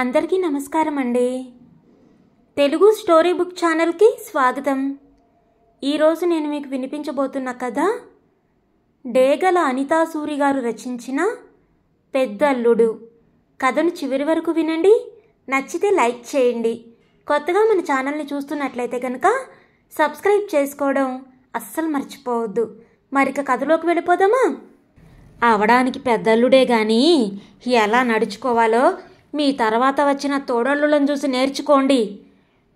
అందరికీ నమస్కారం అండి తెలుగు స్టోరీ బుక్ ఛానల్కి స్వాగతం ఈరోజు నేను మీకు వినిపించబోతున్న కథ డేగల అనితాసూరి గారు రచించిన పెద్దల్లుడు కథను చివరి వరకు వినండి నచ్చితే లైక్ చేయండి కొత్తగా మన ఛానల్ని చూస్తున్నట్లయితే కనుక సబ్స్క్రైబ్ చేసుకోవడం అస్సలు మర్చిపోవద్దు మరిక కథలోకి వెళ్ళిపోదామా అవడానికి పెద్దల్లుడే గాని ఎలా నడుచుకోవాలో మీ తర్వాత వచ్చిన తోడళ్ళులను చూసి నేర్చుకోండి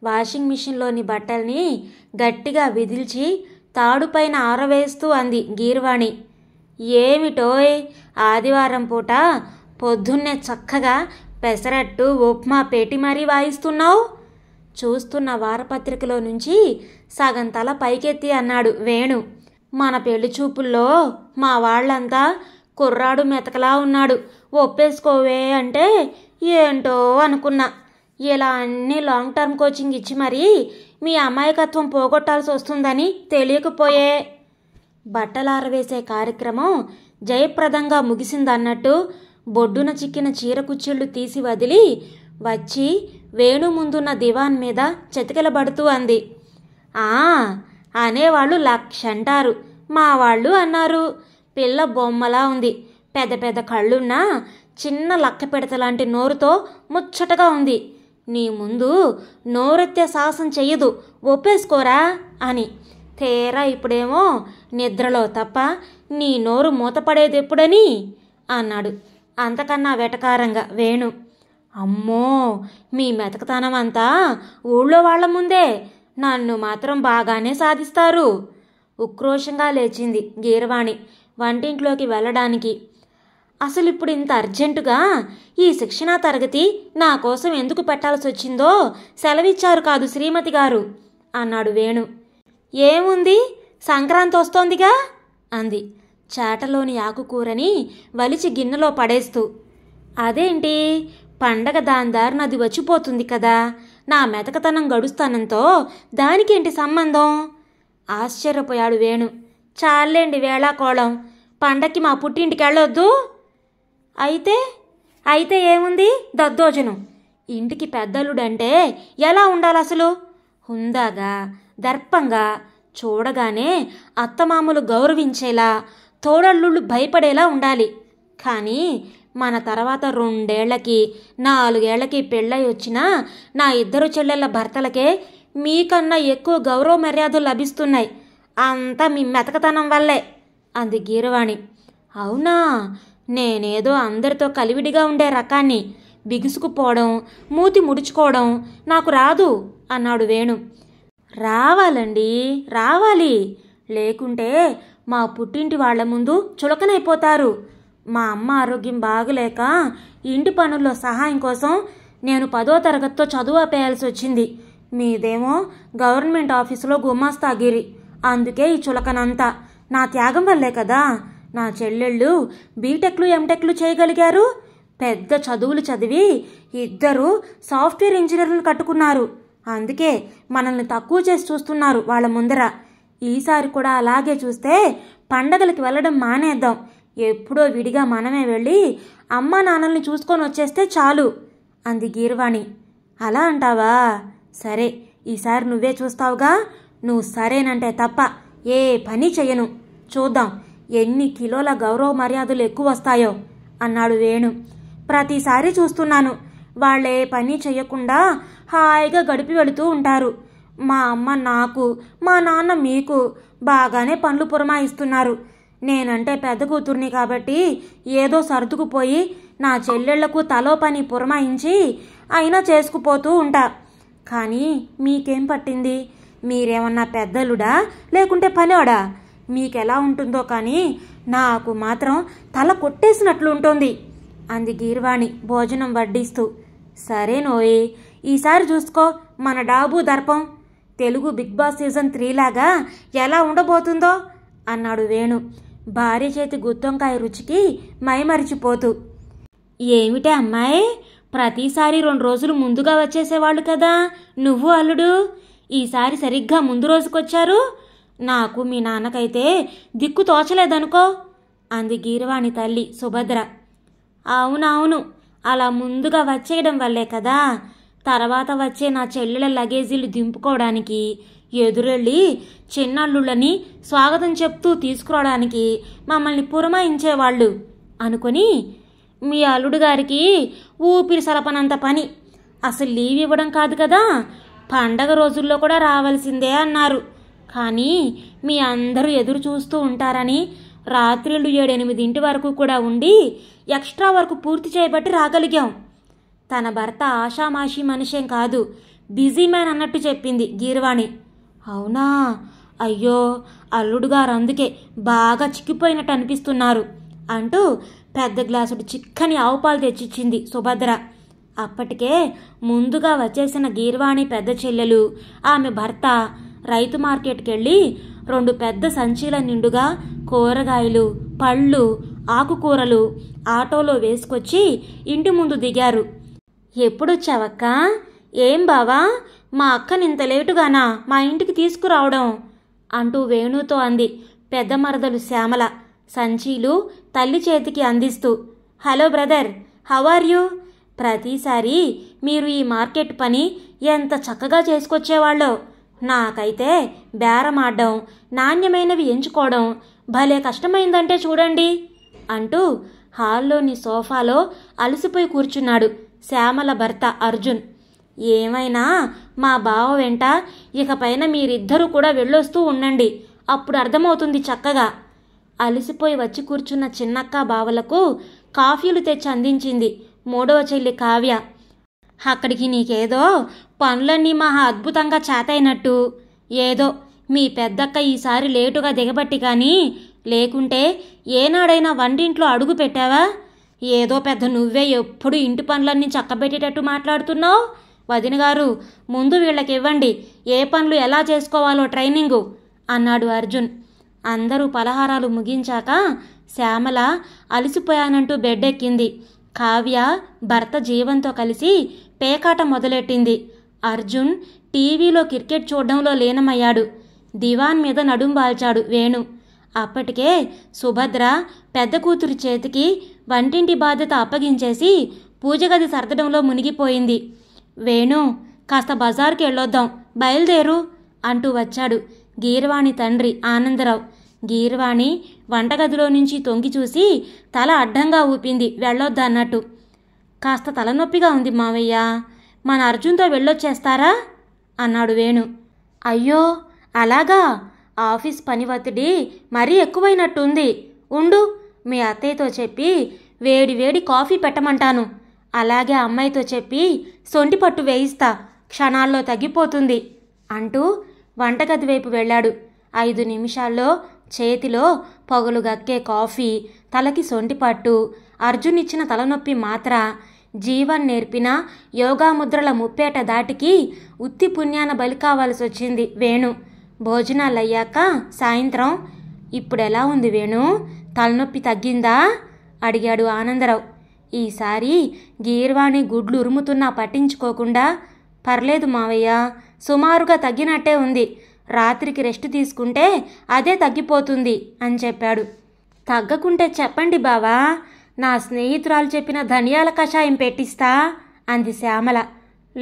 వాషింగ్ మిషన్లోని బట్టల్ని గట్టిగా విదిల్చి తాడుపైన ఆరవేస్తూ అంది గీర్వాణి ఏమిటోయ్ ఆదివారం పూట పొద్దున్నే చక్కగా పెసరట్టు ఉప్మా పేటి మరీ వాయిస్తున్నావు చూస్తున్న వారపత్రికలో నుంచి సగం తల పైకెత్తి అన్నాడు వేణు మన పెళ్లి చూపుల్లో మా వాళ్ళంతా కుర్రాడు మెతకలా ఉన్నాడు ఒప్పేసుకోవే అంటే ఏంటో అనుకున్నా ఇలా అన్ని లాంగ్ టర్మ్ కోచింగ్ ఇచ్చి మరీ మీ అమాయకత్వం పోగొట్టాల్సి వస్తుందని తెలియకపోయే బట్టలారవేసే కార్యక్రమం జయప్రదంగా ముగిసిందన్నట్టు బొడ్డున చిక్కిన చీర కుచ్చిళ్ళు తీసి వదిలి వచ్చి వేణు ముందున్న దివాన్ మీద చెతికెలబడుతూ అంది ఆ అనేవాళ్ళు లక్ష అంటారు మా వాళ్ళు అన్నారు పిల్ల బొమ్మలా ఉంది పెద్ద పెద్ద కళ్ళున్నా చిన్న లక్క లాంటి నోరుతో ముచ్చటగా ఉంది నీ ముందు నోరెత్తే సాహసం చెయ్యదు ఒప్పేసుకోరా అని తేరా ఇప్పుడేమో నిద్రలో తప్ప నీ నోరు మూతపడేది ఎప్పుడని అన్నాడు అంతకన్నా వెటకారంగా వేణు అమ్మో మీ మెతకతనం అంతా ఊళ్ళో వాళ్ళ ముందే నన్ను మాత్రం బాగానే సాధిస్తారు ఉక్రోషంగా లేచింది గీరవాణి వంటింట్లోకి వెళ్ళడానికి అసలు ఇప్పుడు ఇంత అర్జెంటుగా ఈ శిక్షణా తరగతి నా కోసం ఎందుకు పెట్టాల్సి వచ్చిందో సెలవిచ్చారు కాదు శ్రీమతి గారు అన్నాడు వేణు ఏముంది సంక్రాంతి వస్తోందిగా అంది చాటలోని ఆకుకూరని వలిచి గిన్నెలో పడేస్తూ అదేంటి పండగ దాని దారిన వచ్చిపోతుంది కదా నా మెతకతనం గడుస్తానంతో దానికేంటి సంబంధం ఆశ్చర్యపోయాడు వేణు చాలేండి వేళాకోళం పండక్కి మా పుట్టింటికి వెళ్ళొద్దు అయితే అయితే ఏముంది దద్దోజనం ఇంటికి పెద్దలుడంటే ఎలా ఉండాలి అసలు హుందాగా దర్పంగా చూడగానే అత్తమామలు గౌరవించేలా తోడల్లుళ్ళు భయపడేలా ఉండాలి కానీ మన తర్వాత రెండేళ్లకి నాలుగేళ్లకి పెళ్ళై వచ్చినా నా ఇద్దరు చెల్లెళ్ళ భర్తలకే మీకన్నా ఎక్కువ గౌరవ మర్యాదలు లభిస్తున్నాయి అంతా మీ మెతకతనం వల్లే అంది గీరవాణి అవునా నేనేదో అందరితో కలివిడిగా ఉండే రకాన్ని బిగుసుకుపోవడం మూతి ముడుచుకోవడం నాకు రాదు అన్నాడు వేణు రావాలండి రావాలి లేకుంటే మా పుట్టింటి వాళ్ల ముందు చులకనైపోతారు మా అమ్మ ఆరోగ్యం బాగలేక ఇంటి పనుల్లో సహాయం కోసం నేను పదో తరగతితో చదువు ఆపేయాల్సి వచ్చింది మీదేమో గవర్నమెంట్ ఆఫీసులో గుమాస్తాగిరి అందుకే ఈ చులకనంతా నా త్యాగం వల్లే కదా నా చెల్లెళ్ళు బీటెక్లు ఎంటెక్లు చేయగలిగారు పెద్ద చదువులు చదివి ఇద్దరు సాఫ్ట్వేర్ ఇంజనీర్లు కట్టుకున్నారు అందుకే మనల్ని తక్కువ చేసి చూస్తున్నారు వాళ్ళ ముందర ఈసారి కూడా అలాగే చూస్తే పండగలకి వెళ్ళడం మానేద్దాం ఎప్పుడో విడిగా మనమే వెళ్ళి అమ్మా నాన్నల్ని చూసుకొని వచ్చేస్తే చాలు అంది గీర్వాణి అలా అంటావా సరే ఈసారి నువ్వే చూస్తావుగా నువ్వు సరేనంటే తప్ప ఏ పని చెయ్యను చూద్దాం ఎన్ని కిలోల గౌరవ మర్యాదలు ఎక్కువ వస్తాయో అన్నాడు వేణు ప్రతిసారి చూస్తున్నాను వాళ్ళే పని చెయ్యకుండా హాయిగా గడిపి వెళుతూ ఉంటారు మా అమ్మ నాకు మా నాన్న మీకు బాగానే పనులు పురమాయిస్తున్నారు నేనంటే పెద్ద కూతుర్ని కాబట్టి ఏదో సర్దుకుపోయి నా చెల్లెళ్లకు తలో పని పురమాయించి అయినా చేసుకుపోతూ ఉంటా కానీ మీకేం పట్టింది మీరేమన్నా పెద్దలుడా లేకుంటే పనివాడా మీకెలా ఉంటుందో కానీ నాకు మాత్రం తల కొట్టేసినట్లు ఉంటుంది అంది గీర్వాణి భోజనం వడ్డిస్తూ సరే నోయే ఈసారి చూసుకో మన డాబు దర్పం తెలుగు బిగ్ బాస్ సీజన్ త్రీలాగా ఎలా ఉండబోతుందో అన్నాడు వేణు భార్య చేతి గుత్తొంకాయ రుచికి మైమరిచిపోతూ ఏమిటే అమ్మాయి ప్రతిసారి రెండు రోజులు ముందుగా వచ్చేసేవాళ్ళు కదా నువ్వు అల్లుడు ఈసారి సరిగ్గా ముందు రోజుకొచ్చారు నాకు మీ నాన్నకైతే దిక్కు తోచలేదనుకో అంది గీరవాణి తల్లి సుభద్ర అవునవును అలా ముందుగా వచ్చేయడం వల్లే కదా తర్వాత వచ్చే నా చెల్లెల లగేజీలు దింపుకోవడానికి ఎదురెళ్ళి చిన్నల్లుళ్ళని స్వాగతం చెప్తూ తీసుకురావడానికి మమ్మల్ని పురమాయించేవాళ్ళు అనుకొని మీ అల్లుడు గారికి ఊపిరి సలపనంత పని అసలు లీవ్ ఇవ్వడం కాదు కదా పండగ రోజుల్లో కూడా రావాల్సిందే అన్నారు కానీ మీ అందరూ ఎదురు చూస్తూ ఉంటారని రాత్రిళ్ళు ఇంటి వరకు కూడా ఉండి ఎక్స్ట్రా వర్క్ పూర్తి చేయబట్టి రాగలిగాం తన భర్త ఆషామాషి మనిషేం కాదు బిజీ మ్యాన్ అన్నట్టు చెప్పింది గీర్వాణి అవునా అయ్యో అల్లుడు గారు అందుకే బాగా చిక్కిపోయినట్టు అనిపిస్తున్నారు అంటూ పెద్ద గ్లాసుడు చిక్కని ఆవుపాలు తెచ్చిచ్చింది సుభద్ర అప్పటికే ముందుగా వచ్చేసిన గీర్వాణి పెద్ద చెల్లెలు ఆమె భర్త రైతు మార్కెట్కి వెళ్ళి రెండు పెద్ద సంచీల నిండుగా కూరగాయలు పళ్ళు ఆకుకూరలు ఆటోలో వేసుకొచ్చి ఇంటి ముందు దిగారు ఎప్పుడొచ్చావక్క ఏం బావా మా అక్కనింత లేటుగానా మా ఇంటికి తీసుకురావడం అంటూ వేణుతో అంది పెద్ద మరదలు శ్యామల సంచీలు తల్లి చేతికి అందిస్తూ hello brother how are you ప్రతిసారి మీరు ఈ మార్కెట్ పని ఎంత చక్కగా చేసుకొచ్చేవాళ్ళో నాకైతే బేరమాడడం నాణ్యమైనవి ఎంచుకోవడం భలే కష్టమైందంటే చూడండి అంటూ హాల్లోని సోఫాలో అలసిపోయి కూర్చున్నాడు శ్యామల భర్త అర్జున్ ఏమైనా మా బావ వెంట ఇకపైన మీరిద్దరూ కూడా వెళ్ళొస్తూ ఉండండి అప్పుడు అర్థమవుతుంది చక్కగా అలసిపోయి వచ్చి కూర్చున్న చిన్నక్క బావలకు కాఫీలు తెచ్చి అందించింది మూడవ చెల్లి కావ్య అక్కడికి నీకేదో పనులన్నీ మహా అద్భుతంగా చేతైనట్టు ఏదో మీ పెద్దక్క ఈసారి లేటుగా దిగబట్టి కానీ లేకుంటే ఏనాడైనా వంటింట్లో అడుగు పెట్టావా ఏదో పెద్ద నువ్వే ఎప్పుడు ఇంటి పనులన్నీ చక్కబెట్టేటట్టు మాట్లాడుతున్నావు వదిన గారు ముందు వీళ్ళకి ఇవ్వండి ఏ పనులు ఎలా చేసుకోవాలో ట్రైనింగు అన్నాడు అర్జున్ అందరూ పలహారాలు ముగించాక శ్యామల అలసిపోయానంటూ బెడ్ ఎక్కింది కావ్య భర్త జీవంతో కలిసి పేకాట మొదలెట్టింది అర్జున్ టీవీలో క్రికెట్ చూడడంలో లీనమయ్యాడు దివాన్ మీద నడుం బాల్చాడు వేణు అప్పటికే సుభద్ర పెద్ద కూతురు చేతికి వంటింటి బాధ్యత అప్పగించేసి పూజగది సర్దడంలో మునిగిపోయింది వేణు కాస్త బజార్కి వెళ్ళొద్దాం బయలుదేరు అంటూ వచ్చాడు గీర్వాణి తండ్రి ఆనందరావు గీర్వాణి వంటగదిలో నుంచి తొంగి చూసి తల అడ్డంగా ఊపింది వెళ్ళొద్దన్నట్టు కాస్త తలనొప్పిగా ఉంది మావయ్య మన అర్జున్తో వెళ్ళొచ్చేస్తారా అన్నాడు వేణు అయ్యో అలాగా ఆఫీస్ పని ఒత్తిడి మరీ ఎక్కువైనట్టుంది ఉండు మీ అత్తయ్యతో చెప్పి వేడి వేడి కాఫీ పెట్టమంటాను అలాగే అమ్మాయితో చెప్పి సొంటి పట్టు వేయిస్తా క్షణాల్లో తగ్గిపోతుంది అంటూ వంటగది వైపు వెళ్ళాడు ఐదు నిమిషాల్లో చేతిలో పొగలు గక్కే కాఫీ తలకి పట్టు అర్జున్ ఇచ్చిన తలనొప్పి మాత్ర జీవన్ నేర్పిన యోగాముద్రల ముప్పేట దాటికి ఉత్తి పుణ్యాన బలి కావాల్సి వచ్చింది వేణు భోజనాలు అయ్యాక సాయంత్రం ఇప్పుడెలా ఉంది వేణు తలనొప్పి తగ్గిందా అడిగాడు ఆనందరావు ఈసారి గీర్వాణి గుడ్లు ఉరుముతున్నా పట్టించుకోకుండా పర్లేదు మావయ్య సుమారుగా తగ్గినట్టే ఉంది రాత్రికి రెస్ట్ తీసుకుంటే అదే తగ్గిపోతుంది అని చెప్పాడు తగ్గకుంటే చెప్పండి బావా నా స్నేహితురాలు చెప్పిన ధనియాల కషాయం పెట్టిస్తా అంది శ్యామల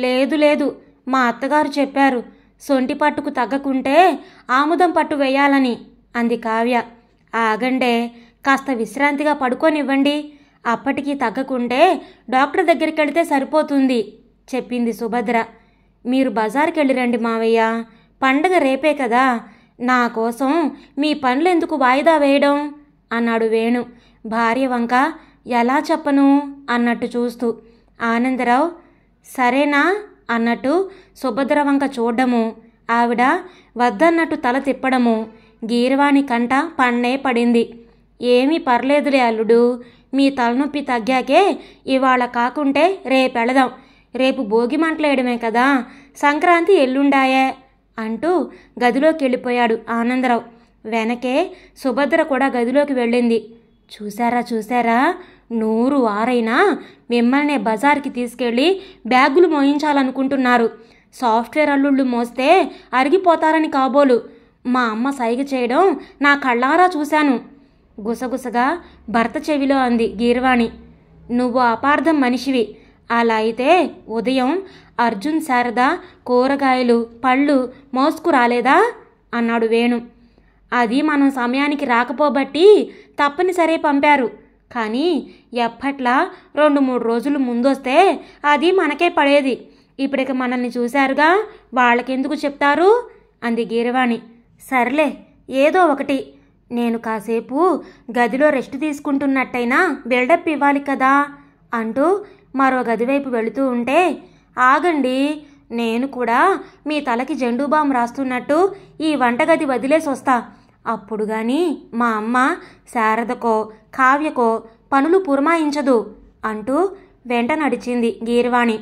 లేదు లేదు మా అత్తగారు చెప్పారు సొంటి పట్టుకు తగ్గకుంటే ఆముదం పట్టు వేయాలని అంది కావ్య ఆగండే కాస్త విశ్రాంతిగా పడుకోనివ్వండి అప్పటికి తగ్గకుంటే డాక్టర్ దగ్గరికి వెళితే సరిపోతుంది చెప్పింది సుభద్ర మీరు బజార్కి వెళ్ళిరండి మావయ్య పండగ రేపే కదా నా కోసం మీ ఎందుకు వాయిదా వేయడం అన్నాడు వేణు భార్య వంక ఎలా చెప్పను అన్నట్టు చూస్తూ ఆనందరావు సరేనా అన్నట్టు సుభద్ర వంక చూడడము ఆవిడ వద్దన్నట్టు తల తిప్పడము గీరవాణి కంట పన్నే పడింది ఏమీ పర్లేదులే అల్లుడు మీ తలనొప్పి తగ్గాకే ఇవాళ కాకుంటే రేపెళదాం రేపు భోగి మంటలేయడమే కదా సంక్రాంతి ఎల్లుండాయే అంటూ గదిలోకి వెళ్ళిపోయాడు ఆనందరావు వెనకే సుభద్ర కూడా గదిలోకి వెళ్ళింది చూసారా చూసారా నూరు వారైనా మిమ్మల్ని బజార్కి తీసుకెళ్ళి బ్యాగులు మోయించాలనుకుంటున్నారు సాఫ్ట్వేర్ అల్లుళ్ళు మోస్తే అరిగిపోతారని కాబోలు మా అమ్మ సైగ చేయడం నా కళ్ళారా చూశాను గుసగుసగా భర్త చెవిలో అంది గీర్వాణి నువ్వు అపార్థం మనిషివి అలా అయితే ఉదయం అర్జున్ శారద కూరగాయలు పళ్ళు మోసుకు రాలేదా అన్నాడు వేణు అది మనం సమయానికి రాకపోబట్టి తప్పనిసరి పంపారు కానీ ఎప్పట్లా రెండు మూడు రోజులు ముందొస్తే అది మనకే పడేది ఇప్పటికి మనల్ని చూశారుగా వాళ్ళకెందుకు చెప్తారు అంది గీరవాణి సర్లే ఏదో ఒకటి నేను కాసేపు గదిలో రెస్ట్ తీసుకుంటున్నట్టయినా బిల్డప్ ఇవ్వాలి కదా అంటూ మరో గదివైపు వెళుతూ ఉంటే ఆగండి నేను కూడా మీ తలకి జెండూబాం రాస్తున్నట్టు ఈ వంటగది వదిలేసి వస్తా అప్పుడు గాని మా అమ్మ శారదకో కావ్యకో పనులు పురమాయించదు అంటూ వెంట నడిచింది గీర్వాణి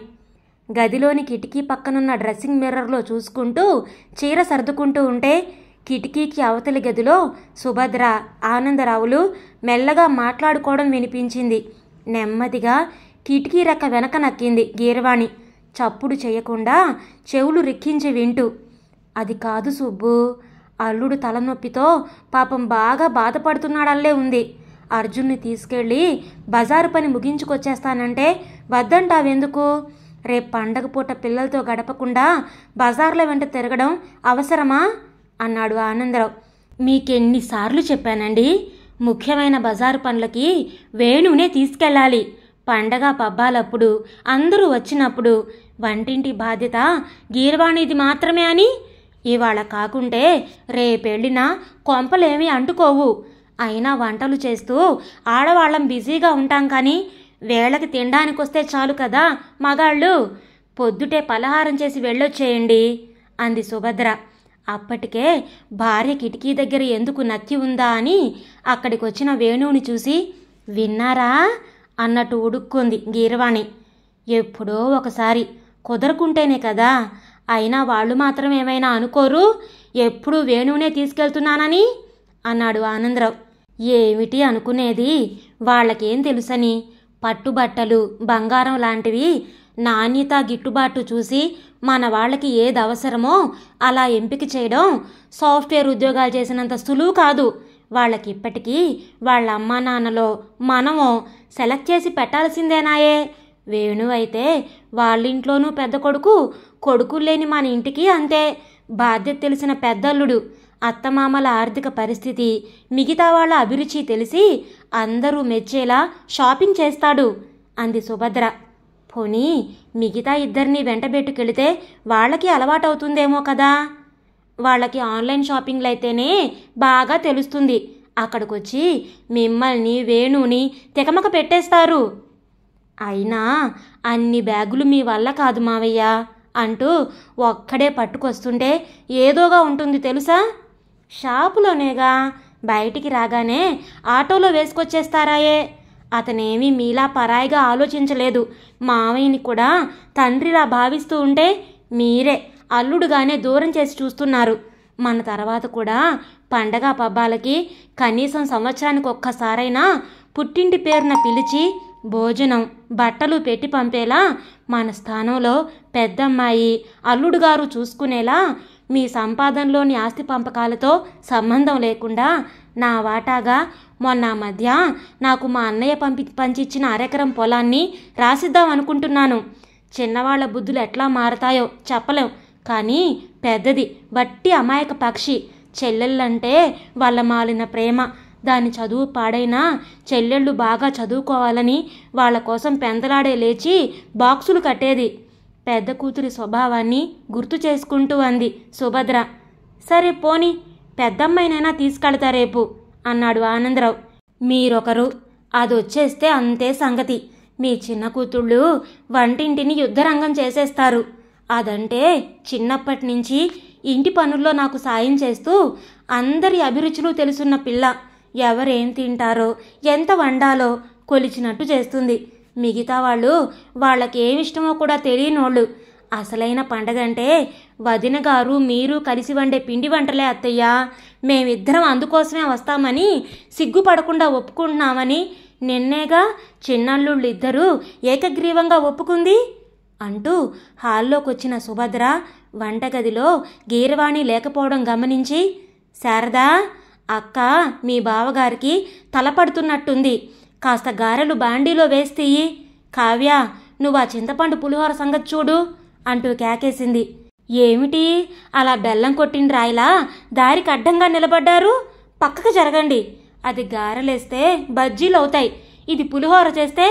గదిలోని కిటికీ పక్కనున్న డ్రెస్సింగ్ మిర్రర్లో చూసుకుంటూ చీర సర్దుకుంటూ ఉంటే కిటికీకి అవతలి గదిలో సుభద్ర ఆనందరావులు మెల్లగా మాట్లాడుకోవడం వినిపించింది నెమ్మదిగా కిటికీ రెక్క వెనక నక్కింది గీర్వాణి చప్పుడు చేయకుండా చెవులు రిక్కించి వింటూ అది కాదు సుబ్బు అల్లుడు తలనొప్పితో పాపం బాగా బాధపడుతున్నాడల్లే ఉంది అర్జున్ని తీసుకెళ్ళి బజారు పని ముగించుకొచ్చేస్తానంటే వద్దంటావెందుకు రేపు పండగ పూట పిల్లలతో గడపకుండా బజార్ల వెంట తిరగడం అవసరమా అన్నాడు ఆనందరావు మీకెన్నిసార్లు చెప్పానండి ముఖ్యమైన బజారు పనులకి వేణునే తీసుకెళ్ళాలి పండగ పబ్బాలప్పుడు అందరూ వచ్చినప్పుడు వంటింటి బాధ్యత గీర్వాణిది మాత్రమే అని ఇవాళ కాకుంటే రేపెళ్ళినా కొంపలేమి అంటుకోవు అయినా వంటలు చేస్తూ ఆడవాళ్ళం బిజీగా ఉంటాం కానీ వేళకి తినడానికి వస్తే చాలు కదా మగాళ్ళు పొద్దుటే పలహారం చేసి వెళ్ళొచ్చేయండి అంది సుభద్ర అప్పటికే భార్య కిటికీ దగ్గర ఎందుకు నక్కి ఉందా అని అక్కడికి వచ్చిన వేణువుని చూసి విన్నారా అన్నట్టు ఉడుక్కుంది గీరవాణి ఎప్పుడో ఒకసారి కుదరకుంటేనే కదా అయినా వాళ్ళు మాత్రం ఏమైనా అనుకోరు ఎప్పుడు వేణువునే తీసుకెళ్తున్నానని అన్నాడు ఆనందరావు ఏమిటి అనుకునేది వాళ్ళకేం తెలుసని పట్టుబట్టలు బంగారం లాంటివి నాణ్యత గిట్టుబాటు చూసి మన వాళ్ళకి ఏది అవసరమో అలా ఎంపిక చేయడం సాఫ్ట్వేర్ ఉద్యోగాలు చేసినంత సులువు కాదు వాళ్ళకి ఇప్పటికీ వాళ్ళ అమ్మా నాన్నలో మనము సెలెక్ట్ చేసి పెట్టాల్సిందేనాయే వేణు అయితే వాళ్ళింట్లోనూ పెద్ద కొడుకు కొడుకు లేని మన ఇంటికి అంతే బాధ్యత తెలిసిన పెద్దల్లుడు అత్తమామల ఆర్థిక పరిస్థితి మిగతా వాళ్ళ అభిరుచి తెలిసి అందరూ మెచ్చేలా షాపింగ్ చేస్తాడు అంది సుభద్ర పోనీ మిగతా ఇద్దరిని వెంటబెట్టుకెళితే వాళ్ళకి అలవాటవుతుందేమో కదా వాళ్ళకి ఆన్లైన్ షాపింగ్లు అయితేనే బాగా తెలుస్తుంది అక్కడికొచ్చి మిమ్మల్ని వేణుని తెకమక పెట్టేస్తారు అయినా అన్ని బ్యాగులు మీ వల్ల కాదు మావయ్య అంటూ ఒక్కడే పట్టుకొస్తుంటే ఏదోగా ఉంటుంది తెలుసా షాపులోనేగా బయటికి రాగానే ఆటోలో వేసుకొచ్చేస్తారాయే అతనేమీ మీలా పరాయిగా ఆలోచించలేదు మావయ్యని కూడా తండ్రిలా భావిస్తూ ఉంటే మీరే అల్లుడుగానే దూరం చేసి చూస్తున్నారు మన తర్వాత కూడా పండగ పబ్బాలకి కనీసం సంవత్సరానికి ఒక్కసారైనా పుట్టింటి పేరున పిలిచి భోజనం బట్టలు పెట్టి పంపేలా మన స్థానంలో పెద్దమ్మాయి అల్లుడు గారు చూసుకునేలా మీ సంపాదనలోని ఆస్తి పంపకాలతో సంబంధం లేకుండా నా వాటాగా మొన్న మధ్య నాకు మా అన్నయ్య పంపి పంచిచ్చిన అరెకరం పొలాన్ని రాసిద్దాం అనుకుంటున్నాను చిన్నవాళ్ల బుద్ధులు ఎట్లా మారతాయో చెప్పలేం కానీ పెద్దది బట్టి అమాయక పక్షి చెల్లెళ్ళంటే వాళ్ళ మాలిన ప్రేమ దాని చదువు పాడైనా చెల్లెళ్ళు బాగా చదువుకోవాలని వాళ్ళ కోసం పెందలాడే లేచి బాక్సులు కట్టేది పెద్ద కూతురి స్వభావాన్ని గుర్తు చేసుకుంటూ అంది సుభద్ర సరే పోని పెద్దమ్మాయినైనా తీసుకెళ్తా రేపు అన్నాడు ఆనందరావు మీరొకరు అది వచ్చేస్తే అంతే సంగతి మీ చిన్న కూతుళ్ళు వంటింటిని యుద్ధరంగం చేసేస్తారు అదంటే చిన్నప్పటి నుంచి ఇంటి పనుల్లో నాకు సాయం చేస్తూ అందరి అభిరుచులు తెలుసున్న పిల్ల ఎవరేం తింటారో ఎంత వండాలో కొలిచినట్టు చేస్తుంది మిగతా వాళ్ళు ఏం ఇష్టమో కూడా తెలియనోళ్ళు అసలైన పండగంటే వదిన గారు మీరు కలిసి వండే పిండి వంటలే అత్తయ్య మేమిద్దరం అందుకోసమే వస్తామని సిగ్గుపడకుండా ఒప్పుకుంటున్నామని నిన్నేగా చిన్నల్లుళ్ళు ఇద్దరూ ఏకగ్రీవంగా ఒప్పుకుంది అంటూ హాల్లోకి వచ్చిన సుభద్ర వంటగదిలో గీరవాణి లేకపోవడం గమనించి శారదా అక్క మీ బావగారికి తలపడుతున్నట్టుంది కాస్త గారెలు బాండీలో వేస్తేయి కావ్య నువ్వు ఆ చింతపండు పులిహోర సంగతి చూడు అంటూ కేకేసింది ఏమిటి అలా బెల్లం కొట్టిన రాయిలా దారికి అడ్డంగా నిలబడ్డారు పక్కకు జరగండి అది గారెలేస్తే బజ్జీలు అవుతాయి ఇది పులిహోర చేస్తే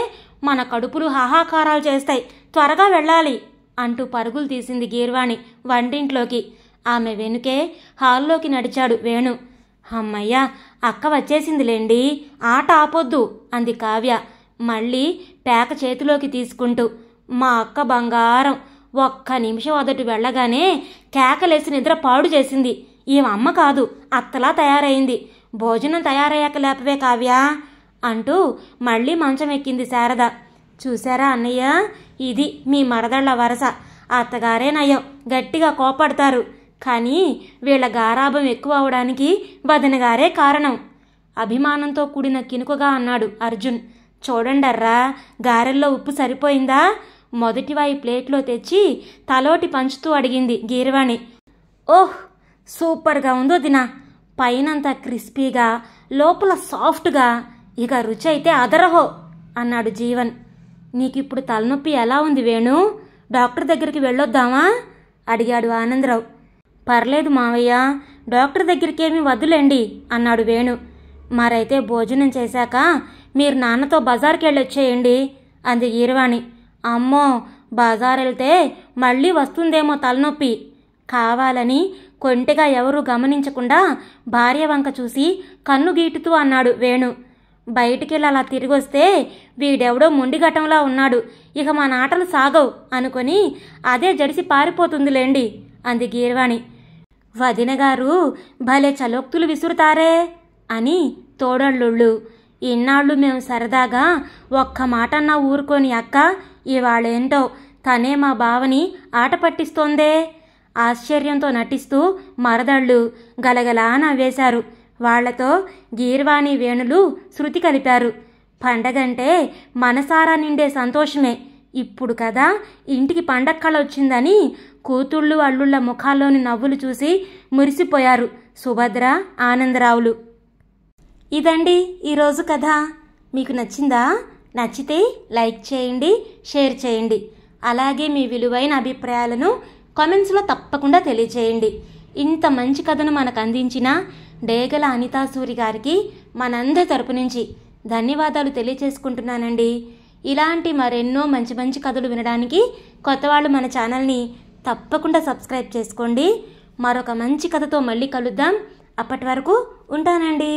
మన కడుపులు హాహాకారాలు చేస్తాయి త్వరగా వెళ్ళాలి అంటూ పరుగులు తీసింది గీర్వాణి వంటింట్లోకి ఆమె వెనుకే హాల్లోకి నడిచాడు వేణు అమ్మయ్యా అక్క వచ్చేసిందిలేండి ఆట ఆపొద్దు అంది కావ్య మళ్ళీ పేక చేతిలోకి తీసుకుంటూ మా అక్క బంగారం ఒక్క నిమిషం అదటి వెళ్ళగానే కేకలేసి నిద్ర పాడు చేసింది అమ్మ కాదు అత్తలా తయారైంది భోజనం తయారయ్యాక లేపవే కావ్యా అంటూ మళ్ళీ మంచం ఎక్కింది శారద చూశారా అన్నయ్య ఇది మీ మరదళ్ళ వరస అత్తగారే నయం గట్టిగా కోపడతారు కానీ వీళ్ల గారాభం ఎక్కువ అవడానికి వదనగారే కారణం అభిమానంతో కూడిన కినుకగా అన్నాడు అర్జున్ చూడండర్రా గారెల్లో ఉప్పు సరిపోయిందా మొదటివాయి ప్లేట్లో తెచ్చి తలోటి పంచుతూ అడిగింది గీర్వాణి ఓహ్ సూపర్గా ఉందో దినా పైనంత క్రిస్పీగా లోపల సాఫ్ట్గా ఇక రుచి అయితే అదరహో అన్నాడు జీవన్ నీకిప్పుడు తలనొప్పి ఎలా ఉంది వేణు డాక్టర్ దగ్గరికి వెళ్ళొద్దామా అడిగాడు ఆనందరావు పర్లేదు మావయ్య డాక్టర్ దగ్గరికేమీ వద్దులేండి అన్నాడు వేణు మరైతే భోజనం చేశాక మీరు నాన్నతో బజార్కి వెళ్ళొచ్చేయండి అంది ఈరవాణి అమ్మో బజార్ వెళ్తే మళ్ళీ వస్తుందేమో తలనొప్పి కావాలని కొంటిగా ఎవరూ గమనించకుండా భార్య వంక చూసి కన్ను గీటుతూ అన్నాడు వేణు బయటికెళ్ళి అలా తిరిగొస్తే వీడెవడో ముండిఘటంలా ఉన్నాడు ఇక మా నాటలు సాగవు అనుకొని అదే జడిసి పారిపోతుందిలేండి అంది గీర్వాణి వదినగారు భలే చలోక్తులు విసురుతారే అని తోడళ్ళుళ్ళు ఇన్నాళ్ళు మేము సరదాగా ఒక్క మాటన్నా ఊరుకొని అక్క ఇవాళేంటో తనే మా బావని ఆట పట్టిస్తోందే ఆశ్చర్యంతో నటిస్తూ మరదళ్ళు గలగలా నవ్వేశారు వాళ్లతో గీర్వాణి వేణులు శృతి కలిపారు పండగంటే మనసారా నిండే సంతోషమే ఇప్పుడు కదా ఇంటికి పండక్కళ వచ్చిందని కూతుళ్ళు అల్లుళ్ల ముఖాల్లోని నవ్వులు చూసి మురిసిపోయారు సుభద్ర ఆనందరావులు ఇదండి ఈరోజు కథ మీకు నచ్చిందా నచ్చితే లైక్ చేయండి షేర్ చేయండి అలాగే మీ విలువైన అభిప్రాయాలను కామెంట్స్లో తప్పకుండా తెలియచేయండి ఇంత మంచి కథను మనకు అందించిన డేగల అనితాసూరి గారికి మనందరి తరపు నుంచి ధన్యవాదాలు తెలియచేసుకుంటున్నానండి ఇలాంటి మరెన్నో మంచి మంచి కథలు వినడానికి కొత్త వాళ్ళు మన ఛానల్ని తప్పకుండా సబ్స్క్రైబ్ చేసుకోండి మరొక మంచి కథతో మళ్ళీ కలుద్దాం అప్పటి వరకు ఉంటానండి